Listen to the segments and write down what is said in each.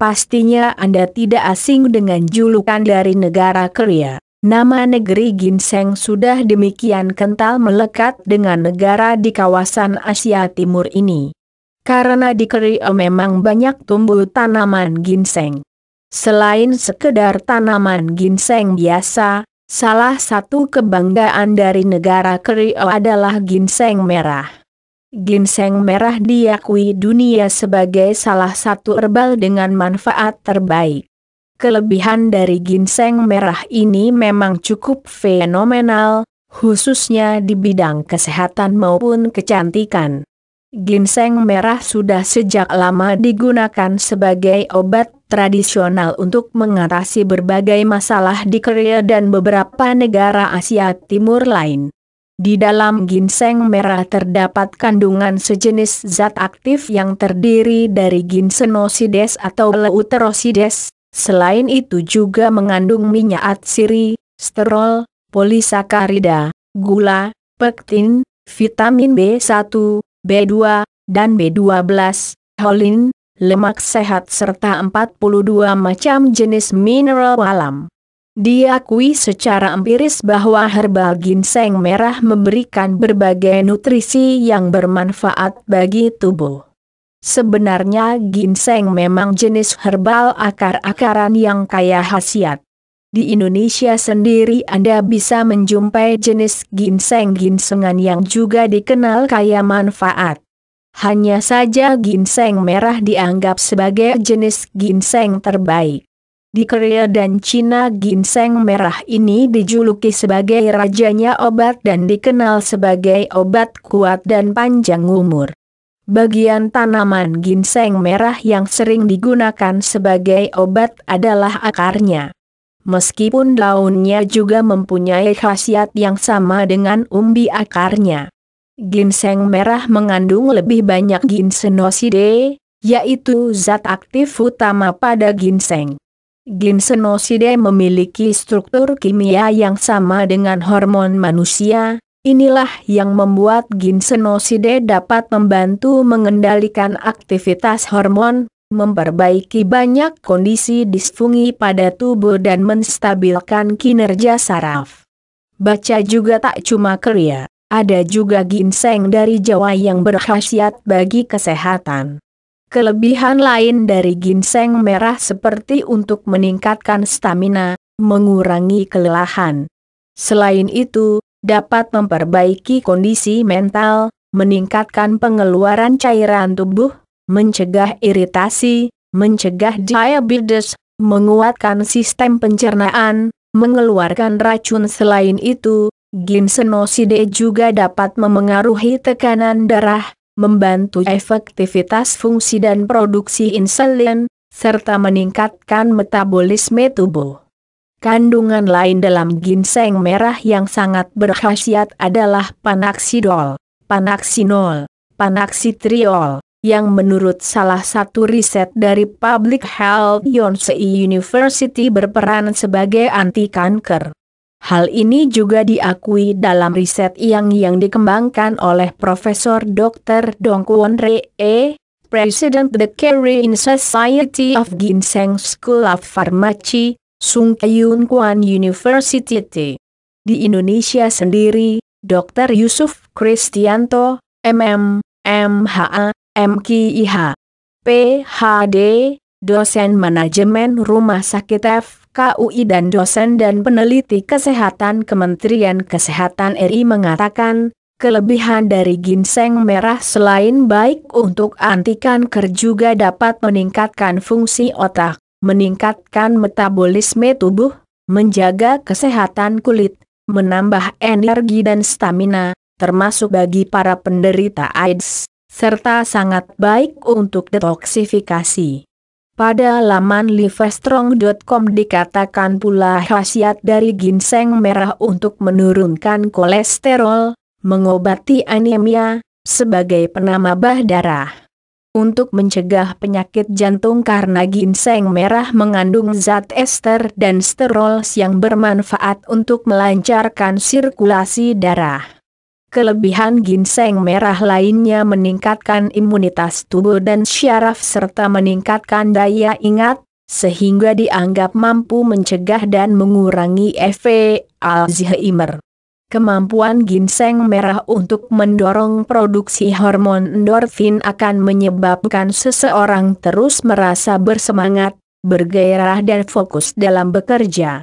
Pastinya Anda tidak asing dengan julukan dari negara Korea. Nama negeri ginseng sudah demikian kental melekat dengan negara di kawasan Asia Timur ini. Karena di Korea memang banyak tumbuh tanaman ginseng. Selain sekedar tanaman ginseng biasa, salah satu kebanggaan dari negara Korea adalah ginseng merah. Ginseng merah diakui dunia sebagai salah satu herbal dengan manfaat terbaik. Kelebihan dari ginseng merah ini memang cukup fenomenal, khususnya di bidang kesehatan maupun kecantikan. Ginseng merah sudah sejak lama digunakan sebagai obat tradisional untuk mengatasi berbagai masalah di Korea dan beberapa negara Asia Timur lain. Di dalam ginseng merah terdapat kandungan sejenis zat aktif yang terdiri dari ginsenosides atau leuterosides, selain itu juga mengandung minyak atsiri, sterol, polisakarida, gula, pektin, vitamin B1, B2, dan B12, holin, lemak sehat serta 42 macam jenis mineral alam. Diakui secara empiris bahwa herbal ginseng merah memberikan berbagai nutrisi yang bermanfaat bagi tubuh. Sebenarnya ginseng memang jenis herbal akar-akaran yang kaya khasiat. Di Indonesia sendiri Anda bisa menjumpai jenis ginseng-ginsengan yang juga dikenal kaya manfaat. Hanya saja ginseng merah dianggap sebagai jenis ginseng terbaik. Di Korea dan Cina ginseng merah ini dijuluki sebagai rajanya obat dan dikenal sebagai obat kuat dan panjang umur. Bagian tanaman ginseng merah yang sering digunakan sebagai obat adalah akarnya. Meskipun daunnya juga mempunyai khasiat yang sama dengan umbi akarnya. Ginseng merah mengandung lebih banyak ginsenoside, yaitu zat aktif utama pada ginseng. Ginsenoside memiliki struktur kimia yang sama dengan hormon manusia, Inilah yang membuat ginsenoside dapat membantu mengendalikan aktivitas hormon, memperbaiki banyak kondisi disfungi pada tubuh dan menstabilkan kinerja saraf. Baca juga tak cuma kriya, ada juga ginseng dari Jawa yang berkhasiat bagi kesehatan. Kelebihan lain dari ginseng merah seperti untuk meningkatkan stamina, mengurangi kelelahan. Selain itu, dapat memperbaiki kondisi mental, meningkatkan pengeluaran cairan tubuh, mencegah iritasi, mencegah diabetes, menguatkan sistem pencernaan, mengeluarkan racun selain itu, ginsenoside juga dapat memengaruhi tekanan darah, membantu efektivitas fungsi dan produksi insulin, serta meningkatkan metabolisme tubuh. Kandungan lain dalam ginseng merah yang sangat berkhasiat adalah panaksidol, panaksinol, panaksitriol, yang menurut salah satu riset dari Public Health Yonsei University berperan sebagai anti kanker. Hal ini juga diakui dalam riset yang yang dikembangkan oleh Profesor Dr. Dong Kwon Re, President the Korean Society of Ginseng School of Pharmacy, Sung Kyun Kwan University. Di Indonesia sendiri, Dr. Yusuf Kristianto, MM, MHA, MKIH, PHD, dosen manajemen rumah sakit F, KUI dan dosen dan peneliti kesehatan Kementerian Kesehatan RI mengatakan, kelebihan dari ginseng merah selain baik untuk anti kanker juga dapat meningkatkan fungsi otak, meningkatkan metabolisme tubuh, menjaga kesehatan kulit, menambah energi dan stamina, termasuk bagi para penderita AIDS, serta sangat baik untuk detoksifikasi. Pada laman livestrong.com dikatakan pula khasiat dari ginseng merah untuk menurunkan kolesterol, mengobati anemia, sebagai penambah darah. Untuk mencegah penyakit jantung karena ginseng merah mengandung zat ester dan sterols yang bermanfaat untuk melancarkan sirkulasi darah. Kelebihan ginseng merah lainnya meningkatkan imunitas tubuh dan syaraf serta meningkatkan daya ingat, sehingga dianggap mampu mencegah dan mengurangi efek Alzheimer. Kemampuan ginseng merah untuk mendorong produksi hormon endorfin akan menyebabkan seseorang terus merasa bersemangat, bergairah dan fokus dalam bekerja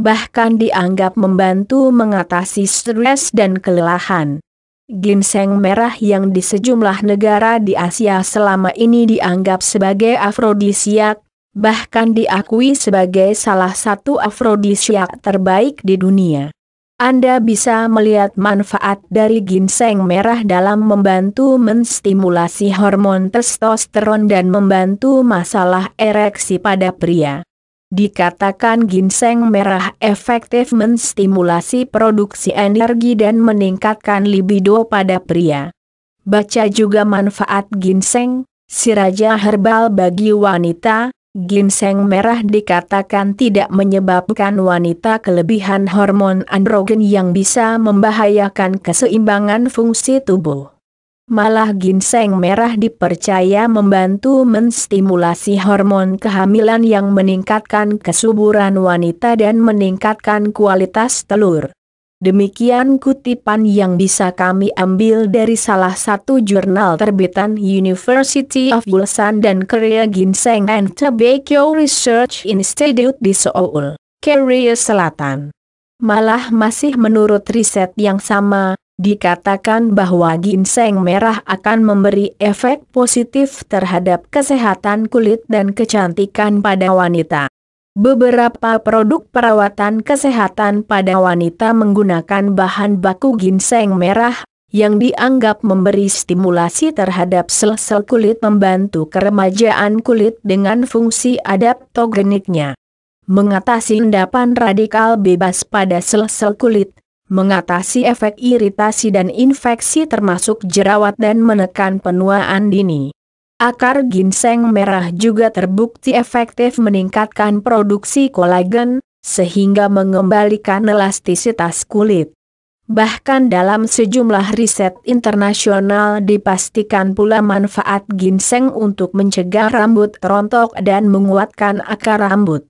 bahkan dianggap membantu mengatasi stres dan kelelahan. Ginseng merah yang di sejumlah negara di Asia selama ini dianggap sebagai afrodisiak, bahkan diakui sebagai salah satu afrodisiak terbaik di dunia. Anda bisa melihat manfaat dari ginseng merah dalam membantu menstimulasi hormon testosteron dan membantu masalah ereksi pada pria. Dikatakan ginseng merah efektif menstimulasi produksi energi dan meningkatkan libido pada pria. Baca juga manfaat ginseng, siraja herbal bagi wanita, ginseng merah dikatakan tidak menyebabkan wanita kelebihan hormon androgen yang bisa membahayakan keseimbangan fungsi tubuh. Malah ginseng merah dipercaya membantu menstimulasi hormon kehamilan yang meningkatkan kesuburan wanita dan meningkatkan kualitas telur. Demikian kutipan yang bisa kami ambil dari salah satu jurnal terbitan University of Busan dan Korea Ginseng and Tobacco Research Institute di Seoul, Korea Selatan. Malah masih menurut riset yang sama, dikatakan bahwa ginseng merah akan memberi efek positif terhadap kesehatan kulit dan kecantikan pada wanita. Beberapa produk perawatan kesehatan pada wanita menggunakan bahan baku ginseng merah yang dianggap memberi stimulasi terhadap sel-sel kulit membantu keremajaan kulit dengan fungsi adaptogeniknya mengatasi endapan radikal bebas pada sel-sel kulit, mengatasi efek iritasi dan infeksi termasuk jerawat dan menekan penuaan dini. Akar ginseng merah juga terbukti efektif meningkatkan produksi kolagen, sehingga mengembalikan elastisitas kulit. Bahkan dalam sejumlah riset internasional dipastikan pula manfaat ginseng untuk mencegah rambut rontok dan menguatkan akar rambut.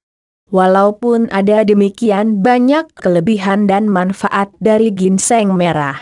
Walaupun ada demikian banyak kelebihan dan manfaat dari ginseng merah.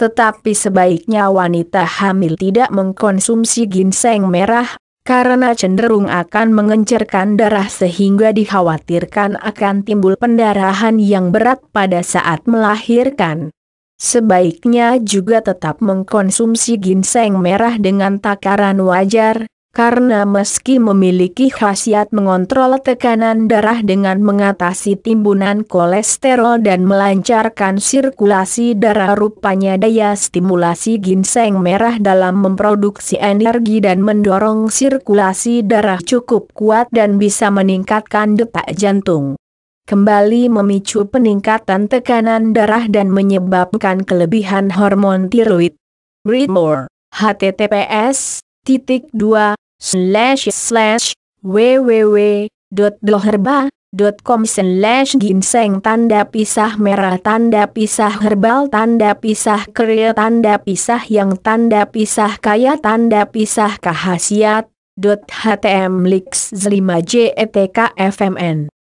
Tetapi sebaiknya wanita hamil tidak mengkonsumsi ginseng merah, karena cenderung akan mengencerkan darah sehingga dikhawatirkan akan timbul pendarahan yang berat pada saat melahirkan. Sebaiknya juga tetap mengkonsumsi ginseng merah dengan takaran wajar, karena meski memiliki khasiat mengontrol tekanan darah dengan mengatasi timbunan kolesterol dan melancarkan sirkulasi darah rupanya daya stimulasi ginseng merah dalam memproduksi energi dan mendorong sirkulasi darah cukup kuat dan bisa meningkatkan detak jantung kembali memicu peningkatan tekanan darah dan menyebabkan kelebihan hormon tiroid. Read more, https, titik 2, slash slash www.doherba.com slash ginseng tanda pisah merah tanda pisah herbal tanda pisah kriya tanda pisah yang tanda pisah kaya tanda pisah khasiat .htm lix 5 e fmn